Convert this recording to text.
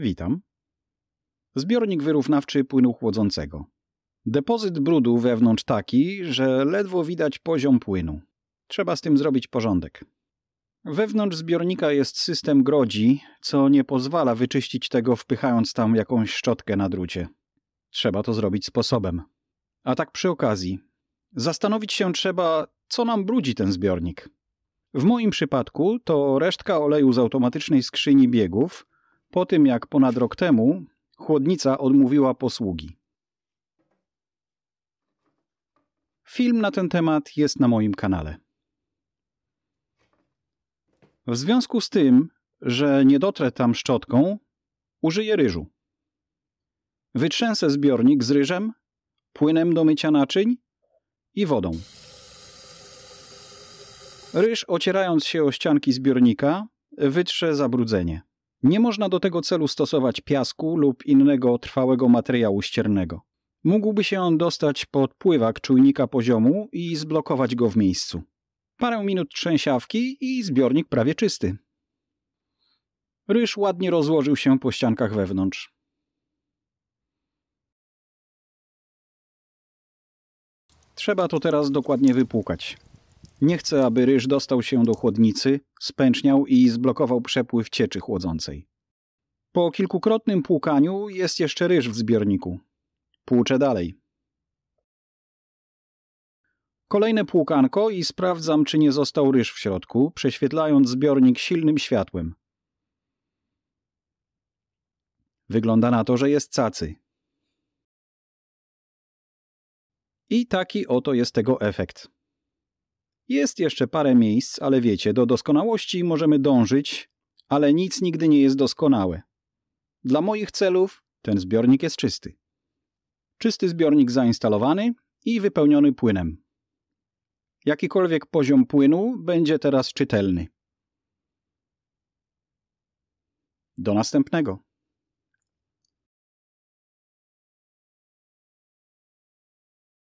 Witam. Zbiornik wyrównawczy płynu chłodzącego. Depozyt brudu wewnątrz taki, że ledwo widać poziom płynu. Trzeba z tym zrobić porządek. Wewnątrz zbiornika jest system grodzi, co nie pozwala wyczyścić tego wpychając tam jakąś szczotkę na drucie. Trzeba to zrobić sposobem. A tak przy okazji. Zastanowić się trzeba, co nam brudzi ten zbiornik. W moim przypadku to resztka oleju z automatycznej skrzyni biegów – po tym jak ponad rok temu chłodnica odmówiła posługi. Film na ten temat jest na moim kanale. W związku z tym, że nie dotrę tam szczotką, użyję ryżu. Wytrzęsę zbiornik z ryżem, płynem do mycia naczyń i wodą. Ryż ocierając się o ścianki zbiornika, wytrze zabrudzenie. Nie można do tego celu stosować piasku lub innego trwałego materiału ściernego. Mógłby się on dostać pod pływak czujnika poziomu i zblokować go w miejscu. Parę minut trzęsiawki i zbiornik prawie czysty. Ryż ładnie rozłożył się po ściankach wewnątrz. Trzeba to teraz dokładnie wypłukać. Nie chcę, aby ryż dostał się do chłodnicy, spęczniał i zblokował przepływ cieczy chłodzącej. Po kilkukrotnym płukaniu jest jeszcze ryż w zbiorniku. Płuczę dalej. Kolejne płukanko i sprawdzam, czy nie został ryż w środku, prześwietlając zbiornik silnym światłem. Wygląda na to, że jest cacy. I taki oto jest tego efekt. Jest jeszcze parę miejsc, ale wiecie, do doskonałości możemy dążyć, ale nic nigdy nie jest doskonałe. Dla moich celów ten zbiornik jest czysty. Czysty zbiornik zainstalowany i wypełniony płynem. Jakikolwiek poziom płynu będzie teraz czytelny. Do następnego.